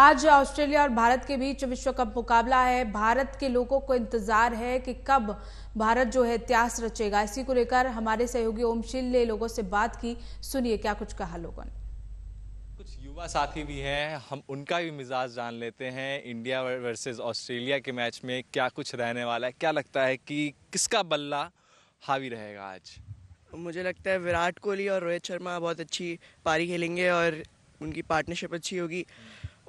आज ऑस्ट्रेलिया और भारत के बीच विश्व कप मुकाबला है भारत के लोगों को इंतजार है कि कब भारत जो है इतिहास रचेगा इसी को लेकर हमारे सहयोगी ओमशील ने लोगों से बात की सुनिए क्या कुछ कहा लोगों ने कुछ युवा साथी भी हैं हम उनका भी मिजाज जान लेते हैं इंडिया वर्सेस ऑस्ट्रेलिया के मैच में क्या कुछ रहने वाला है क्या लगता है कि किसका बल्ला हावी रहेगा आज मुझे लगता है विराट कोहली और रोहित शर्मा बहुत अच्छी पारी खेलेंगे और उनकी पार्टनरशिप अच्छी होगी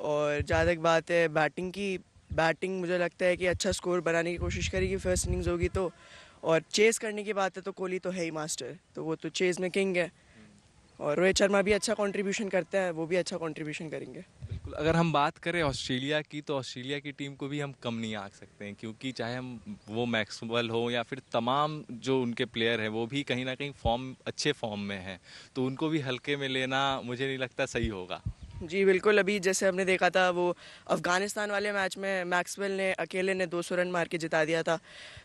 और जहाँ तक बात है बैटिंग की बैटिंग मुझे लगता है कि अच्छा स्कोर बनाने की कोशिश करेगी फर्स्ट इनिंग्स होगी तो और चेस करने की बात है तो कोहली तो है ही मास्टर तो वो तो चेस में किंग है और रोहित शर्मा भी अच्छा कंट्रीब्यूशन करता है वो भी अच्छा कंट्रीब्यूशन करेंगे बिल्कुल अगर हम बात करें ऑस्ट्रेलिया की तो ऑस्ट्रेलिया की टीम को भी हम कम नहीं आंक सकते हैं क्योंकि चाहे हम वो मैक्सवेल हो या फिर तमाम जो उनके प्लेयर हैं वो भी कहीं ना कहीं फॉर्म अच्छे फॉर्म में हैं तो उनको भी हल्के में लेना मुझे नहीं लगता सही होगा जी बिल्कुल अभी जैसे हमने देखा था वो अफ़गानिस्तान वाले मैच में मैक्सवेल ने अकेले ने 200 रन मार के जिता दिया था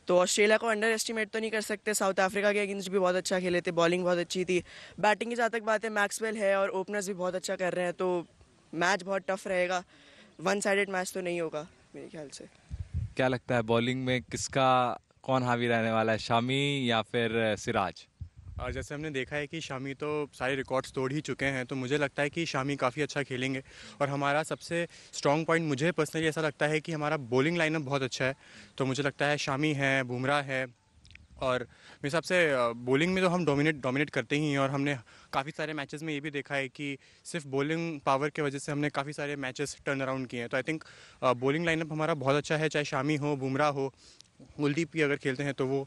तो ऑस्ट्रेलिया को अंडर एस्टिमेट तो नहीं कर सकते साउथ अफ्रीका के अगेंस्ट भी बहुत अच्छा खेले थे बॉलिंग बहुत अच्छी थी बैटिंग की जहाँ तक बात है मैक्सवेल है और ओपनर्स भी बहुत अच्छा कर रहे हैं तो मैच बहुत टफ रहेगा वन साइडेड मैच तो नहीं होगा मेरे ख्याल से क्या लगता है बॉलिंग में किसका कौन हावी रहने वाला है शामी या फिर सिराज जैसे हमने देखा है कि शामी तो सारे रिकॉर्ड्स तोड़ ही चुके हैं तो मुझे लगता है कि शामी काफ़ी अच्छा खेलेंगे और हमारा सबसे स्ट्रॉन्ग पॉइंट मुझे पर्सनली ऐसा लगता है कि हमारा बॉलिंग लाइनअप बहुत अच्छा है तो मुझे लगता है शामी है बुमराह है और मेरे हिसाब से बॉलिंग में तो हम डोमिनेट डोमिनेट करते ही हैं और हमने काफ़ी सारे मैचेस में ये भी देखा है कि सिर्फ बॉलिंग पावर के वजह से हमने काफ़ी सारे मैचेस टर्न अराउंड किए हैं तो आई थिंक बॉलिंग लाइनअप हमारा बहुत अच्छा है चाहे शामी हो बुमराह हो कुलदीप भी अगर खेलते हैं तो वो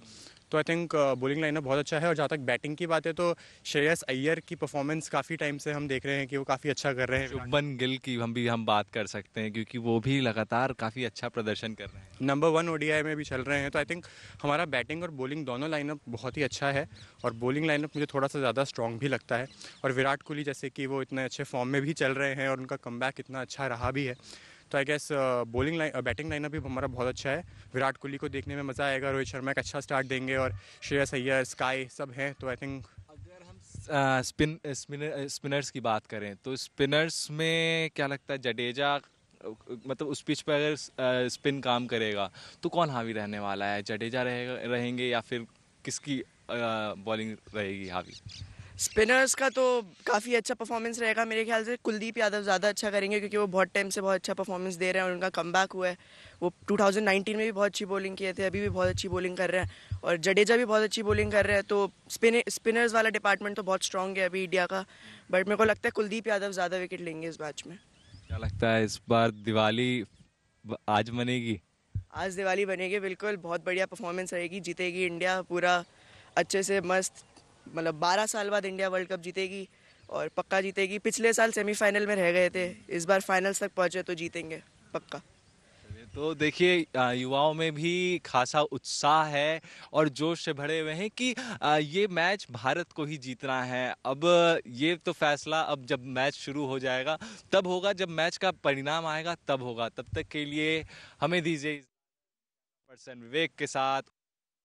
तो आई थिंक बॉलिंग लाइनअप बहुत अच्छा है और जहाँ तक बैटिंग की बात है तो श्रेयस अय्यर की परफॉर्मेंस काफ़ी टाइम से हम देख रहे हैं कि वो काफ़ी अच्छा कर रहे हैं शुभन गिल की हम भी हम बात कर सकते हैं क्योंकि वो भी लगातार काफ़ी अच्छा प्रदर्शन कर रहे हैं नंबर वन ओडीआई में भी चल रहे हैं तो आई थिंक हमारा बैटिंग और बॉलिंग दोनों लाइनअप बहुत ही अच्छा है और बॉलिंग लाइनअप मुझे थोड़ा सा ज़्यादा स्ट्रॉन्ग भी लगता है और विराट कोहली जैसे कि वो इतने अच्छे फॉर्म में भी चल रहे हैं और उनका कम इतना अच्छा रहा भी है तो I guess bowling line batting lineup भी हमारा बहुत अच्छा है विराट कोहली को देखने में मज़ा आएगा रोहित शर्मा एक अच्छा स्टार्ट देंगे और श्रेयस अय्यर स्काई सब हैं तो आई थिंक अगर हम स्पिन स्पिनर स्पिनर्स की बात करें तो स्पिनर्स में क्या लगता है जडेजा uh, मतलब उस पिच पर अगर स्पिन uh, काम करेगा तो कौन हावी रहने वाला है जडेजा रहेगा रहेंगे या फिर किसकी बॉलिंग uh, रहेगी हावी स्पिनर्स का तो काफ़ी अच्छा परफॉर्मेंस रहेगा मेरे ख्याल से कुलदीप यादव ज़्यादा अच्छा करेंगे क्योंकि वो बहुत टाइम से बहुत अच्छा परफॉर्मेंस दे रहे हैं और उनका कम हुआ है वो 2019 में भी बहुत अच्छी बॉलिंग किए थे अभी भी बहुत अच्छी बॉलिंग कर रहे हैं और जडेजा भी बहुत अच्छी बॉलिंग कर रहे हैं तो स्पिन स्पिनर्स वाला डिपार्टमेंट तो बहुत स्ट्रॉन्ग है अभी इंडिया का बट मेरे को लगता है कुलदीप यादव ज़्यादा विकेट लेंगे इस मैच में क्या लगता है इस बार दिवाली आज बनेगी आज दिवाली बनेगी बिल्कुल बहुत बढ़िया परफॉर्मेंस रहेगी जीतेगी इंडिया पूरा अच्छे से मस्त मतलब बारह साल बाद इंडिया वर्ल्ड कप जीतेगी और पक्का जीतेगी पिछले साल सेमीफाइनल में रह गए थे इस बार फाइनल्स तक पहुँचे तो जीतेंगे पक्का तो देखिए युवाओं में भी खासा उत्साह है और जोश से भरे हुए हैं कि ये मैच भारत को ही जीतना है अब ये तो फैसला अब जब मैच शुरू हो जाएगा तब होगा जब मैच का परिणाम आएगा तब होगा तब तक के लिए हमें दीजिए पर्सन विवेक के साथ